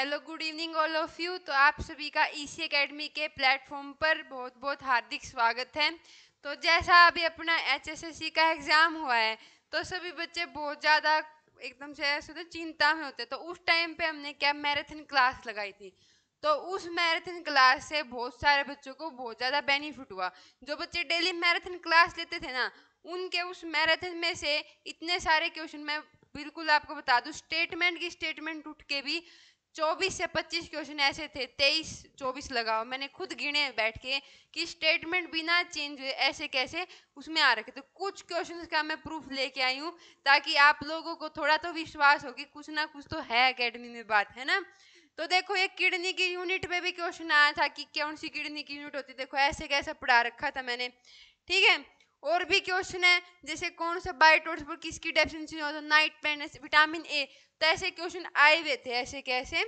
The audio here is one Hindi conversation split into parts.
hello good evening all of you तो आप सभी का सी e अकेडमी के प्लेटफॉर्म पर बहुत बहुत हार्दिक स्वागत है तो जैसा अभी अपना सी का एग्ज़ाम हुआ है तो सभी बच्चे बहुत ज़्यादा एकदम से ऐसे तो चिंता में होते तो उस टाइम पे हमने क्या मैराथन क्लास लगाई थी तो उस मैराथन क्लास से बहुत सारे बच्चों को बहुत ज़्यादा बेनिफिट हुआ जो बच्चे डेली मैराथन क्लास लेते थे ना उनके उस मैराथन में से इतने सारे क्वेश्चन मैं बिल्कुल आपको बता दूँ स्टेटमेंट की स्टेटमेंट उठ के भी 24 से 25 क्वेश्चन ऐसे थे 23 24 लगाओ मैंने खुद गिने बैठ के कि स्टेटमेंट बिना चेंज हुए ऐसे कैसे उसमें आ रखे तो कुछ क्वेश्चंस का मैं प्रूफ लेके आई हूँ ताकि आप लोगों को थोड़ा तो विश्वास हो कि कुछ ना कुछ तो है अकेडमी में बात है ना तो देखो ये किडनी की यूनिट पे भी क्वेश्चन आया था कि कौन सी किडनी की यूनिट होती देखो ऐसे कैसे पढ़ा रखा था मैंने ठीक है और भी क्वेश्चन है जैसे कौन सा बायोटोट्स पर किसकी डेफिनेशन होता है नाइट पेन विटामिन ए तो ऐसे क्वेश्चन आए हुए थे ऐसे कैसे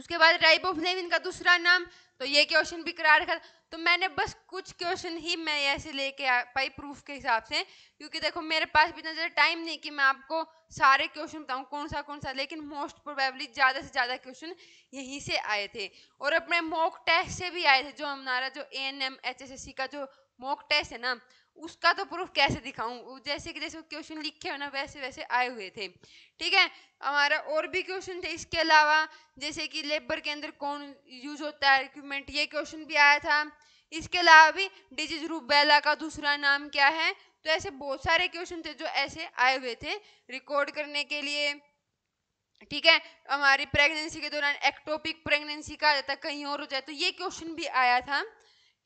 उसके बाद राइबोफ्लेविन का दूसरा नाम तो ये क्वेश्चन भी करा रखा तो मैंने बस कुछ क्वेश्चन ही मैं ऐसे लेके आ पाई प्रूफ के हिसाब से क्योंकि देखो मेरे पास भी इतना ज़्यादा टाइम नहीं कि मैं आपको सारे क्वेश्चन बताऊँ कौन सा कौन सा लेकिन मोस्ट प्रोबेबली ज़्यादा से ज़्यादा क्वेश्चन यहीं से आए थे और अपने मॉक टेस्ट से भी आए थे जो हमारा जो A N M H S S C का जो मॉक टेस्ट है ना उसका तो प्रूफ कैसे दिखाऊं जैसे कि जैसे क्वेश्चन लिखे हो ना वैसे वैसे आए हुए थे ठीक है हमारा और भी क्वेश्चन थे इसके अलावा जैसे कि लेबर के अंदर कौन यूज होता है इक्विपमेंट ये क्वेश्चन भी आया था इसके अलावा भी डिजिज रूबेला का दूसरा नाम क्या है तो ऐसे बहुत सारे क्वेश्चन थे जो ऐसे आए हुए थे रिकॉर्ड करने के लिए ठीक है हमारी प्रेगनेंसी के दौरान एक्टोपिक प्रेगनेंसी का आ जाता कहीं और हो जाए तो ये क्वेश्चन भी आया था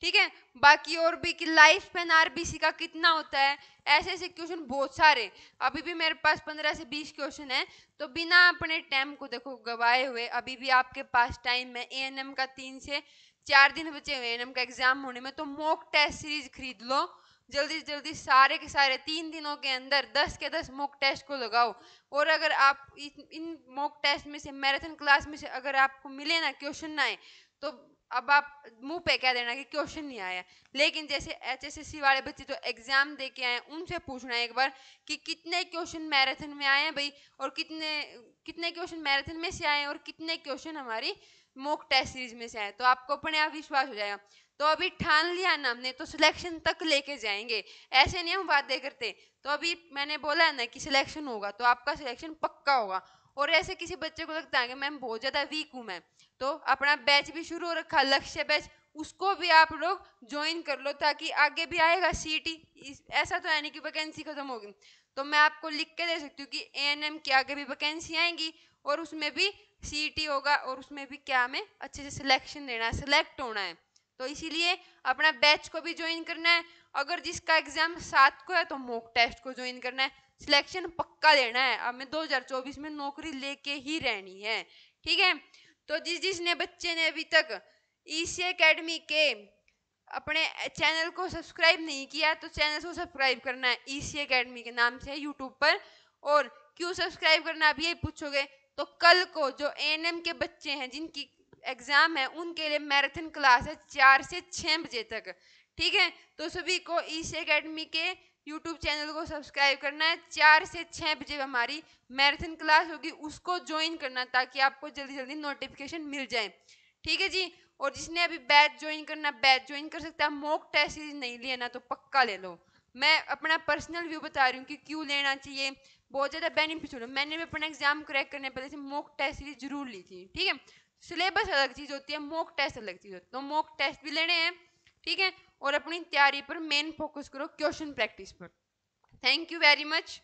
ठीक है बाकी और भी कि लाइफ पेन सी का कितना होता है ऐसे ऐसे क्वेश्चन बहुत सारे अभी भी मेरे पास पंद्रह से बीस क्वेश्चन है तो बिना अपने टाइम को देखो गवाए हुए अभी भी आपके पास टाइम है ए का तीन से चार दिन बचे हुए एन का एग्जाम होने में तो मॉक टेस्ट सीरीज खरीद लो जल्दी से जल्दी सारे के सारे तीन दिनों के अंदर दस के दस मॉक टेस्ट को लगाओ और अगर आप इन मॉक टेस्ट में से मैराथन क्लास में से अगर आपको मिले ना क्वेश्चन ना आए तो अब आप मुंह पे कह देना कि क्वेश्चन नहीं आया लेकिन जैसे एचएसएससी वाले बच्चे तो एग्जाम दे के आए उनसे पूछना है एक बार कि कितने क्वेश्चन मैराथन में आए हैं भाई और कितने कितने क्वेश्चन मैराथन में से आए और कितने क्वेश्चन हमारी मोक टेस्ट सीरीज में से आए तो आपको अपने आप विश्वास हो जाएगा तो अभी ठान लिया ना हमने तो सिलेक्शन तक लेके जाएंगे ऐसे नहीं हम वादे करते तो अभी मैंने बोला ना कि सिलेक्शन होगा तो आपका सिलेक्शन पक्का होगा और ऐसे किसी बच्चे को लगता है कि मैम बहुत ज़्यादा वीक हूँ मैं तो अपना बैच भी शुरू हो रखा लक्ष्य बैच उसको भी आप लोग ज्वाइन कर लो ताकि आगे भी आएगा सी ऐसा तो है नहीं कि वैकेंसी खत्म होगी तो मैं आपको लिख के दे सकती हूँ कि ए एन एम के आगे भी वैकेंसी आएंगी और उसमें भी सी होगा और उसमें भी क्या हमें अच्छे से सिलेक्शन देना है सिलेक्ट होना है तो इसीलिए अपना बैच को भी ज्वाइन करना है अगर जिसका एग्जाम सात को है तो मोक टेस्ट को ज्वाइन करना है सिलेक्शन पक्का देना है हमें 2024 में नौकरी लेके ही रहनी है ठीक है तो जिस जिसने बच्चे ने अभी तक ई सी अकेडमी के अपने चैनल को सब्सक्राइब नहीं किया तो चैनल को सब्सक्राइब करना है ई सी अकेडमी के नाम से यूट्यूब पर और क्यों सब्सक्राइब करना अब यही पूछोगे तो कल को जो ए के बच्चे हैं जिनकी एग्जाम है उनके लिए मैराथन क्लास है चार से छः बजे तक ठीक है तो सभी को सी e अकेडमी के यूट्यूब चैनल को सब्सक्राइब करना है चार से छः बजे हमारी मैराथन क्लास होगी उसको ज्वाइन करना ताकि आपको जल्दी जल्दी नोटिफिकेशन मिल जाए ठीक है जी और जिसने अभी बैच ज्वाइन करना बैच ज्वाइन कर सकता है मॉक टेस्ट सीरीज नहीं लेना तो पक्का ले लो मैं अपना पर्सनल व्यू बता रही हूँ कि क्यों लेना चाहिए बहुत ज़्यादा बेनिफिशियल है मैंने भी अपना एग्जाम क्रैक करने पहले से मॉक टेस्ट सीरीज जरूर ली थी ठीक है सिलेबस अलग चीज़ होती है मॉक टेस्ट अलग चीज़ होती है तो मॉक टेस्ट भी लेने हैं ठीक है और अपनी तैयारी पर मेन फोकस करो क्वेश्चन प्रैक्टिस पर थैंक यू वेरी मच